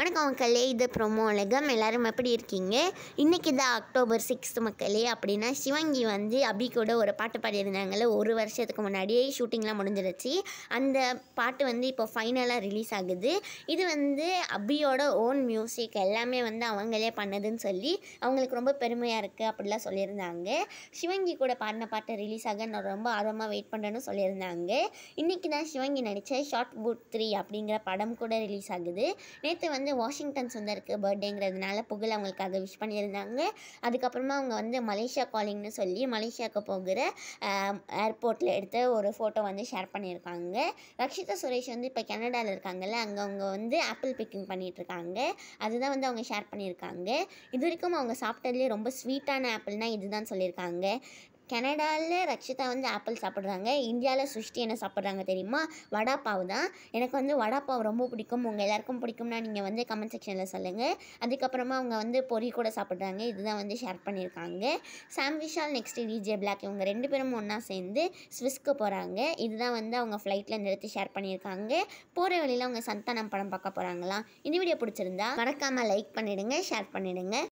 வணக்கம் மக்களே இது ப்ரொமோ உலகம் எல்லோரும் எப்படி இருக்கீங்க இன்றைக்கி தான் அக்டோபர் சிக்ஸ்த் மக்களே அப்படின்னா சிவங்கி வந்து அபி கூட ஒரு பாட்டு பாடியிருந்தாங்கல்ல ஒரு வருஷத்துக்கு முன்னாடியே ஷூட்டிங்லாம் முடிஞ்சிருச்சு அந்த பாட்டு வந்து இப்போ ஃபைனலாக ரிலீஸ் ஆகுது இது வந்து அபியோட ஓன் மியூசிக் எல்லாமே வந்து அவங்களே பண்ணதுன்னு சொல்லி அவங்களுக்கு ரொம்ப பெருமையாக இருக்குது அப்படிலாம் சொல்லியிருந்தாங்க சிவங்கி கூட பாடின பாட்டை ரிலீஸ் ஆக நான் ரொம்ப ஆர்வமாக வெயிட் பண்ணுறேன்னு சொல்லியிருந்தாங்க இன்றைக்கி தான் சிவங்கி நடித்த ஷார்ட் புட் த்ரீ அப்படிங்கிற படம் கூட ரிலீஸ் ஆகுது நேற்று வந்து வந்து வாஷிங்டன்ஸ் சொந்தருக்கு பர்த்டேங்கிறதுனால புகழ் அவங்களுக்கு அதை விஷ் பண்ணியிருந்தாங்க அதுக்கப்புறமா அவங்க வந்து மலேசியா காலிங்னு சொல்லி மலேசியாவுக்கு போகிற ஏர்போர்ட்டில் எடுத்த ஒரு ஃபோட்டோ வந்து ஷேர் பண்ணியிருக்காங்க ரக்ஷிதா சுரேஷ் வந்து இப்போ கனடாவில் இருக்காங்கல்ல அங்கே அவங்க வந்து ஆப்பிள் பிக்கிங் பண்ணிகிட்ருக்காங்க அதுதான் வந்து அவங்க ஷேர் பண்ணியிருக்காங்க இது வரைக்கும் அவங்க சாப்பிட்டதுலேயே ரொம்ப ஸ்வீட்டான ஆப்பிள்னால் இதுதான் சொல்லியிருக்காங்க கனடாவில் ரக்ஷிதா வந்து ஆப்பிள் சாப்பிட்றாங்க இந்தியாவில் சுஷ்டி என்ன சாப்பிட்றாங்க தெரியுமா வடாப்பாவு தான் எனக்கு வந்து வடாப்பாவு ரொம்ப பிடிக்கும் உங்கள் எல்லாருக்கும் பிடிக்கும்னா நீங்கள் வந்து கமெண்ட் செக்ஷனில் சொல்லுங்கள் அதுக்கப்புறமா அவங்க வந்து பொறி கூட சாப்பிட்றாங்க இதுதான் வந்து ஷேர் பண்ணியிருக்காங்க Sam Vishal next DJ black இவங்க ரெண்டு பேரும் ஒன்றா சேர்ந்து ஸ்விஸ்க்கு போகிறாங்க இதுதான் வந்து அவங்க ஃப்ளைட்டில் நிறுத்தி ஷேர் பண்ணியிருக்காங்க போகிற வழியில் அவங்க சந்தானம் படம் பார்க்க போகிறாங்களாம் இந்த வீடியோ பிடிச்சிருந்தா மறக்காமல் லைக் பண்ணிவிடுங்க ஷேர் பண்ணிவிடுங்க